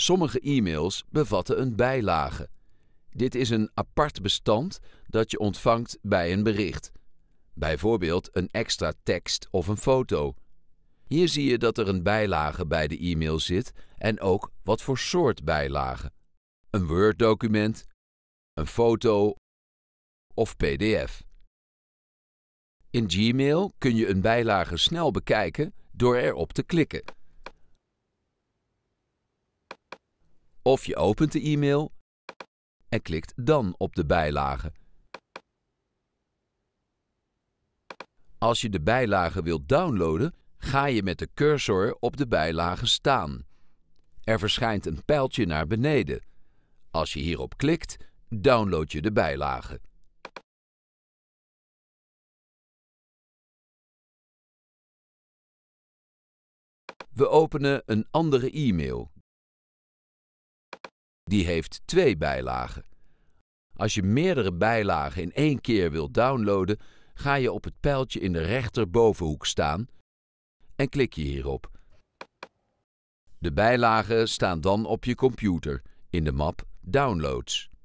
Sommige e-mails bevatten een bijlage. Dit is een apart bestand dat je ontvangt bij een bericht. Bijvoorbeeld een extra tekst of een foto. Hier zie je dat er een bijlage bij de e-mail zit en ook wat voor soort bijlage. Een Word-document, een foto of PDF. In Gmail kun je een bijlage snel bekijken door erop te klikken. Of je opent de e-mail en klikt dan op de bijlage. Als je de bijlage wilt downloaden, ga je met de cursor op de bijlage staan. Er verschijnt een pijltje naar beneden. Als je hierop klikt, download je de bijlage. We openen een andere e-mail die heeft twee bijlagen. Als je meerdere bijlagen in één keer wilt downloaden, ga je op het pijltje in de rechterbovenhoek staan en klik je hierop. De bijlagen staan dan op je computer in de map Downloads.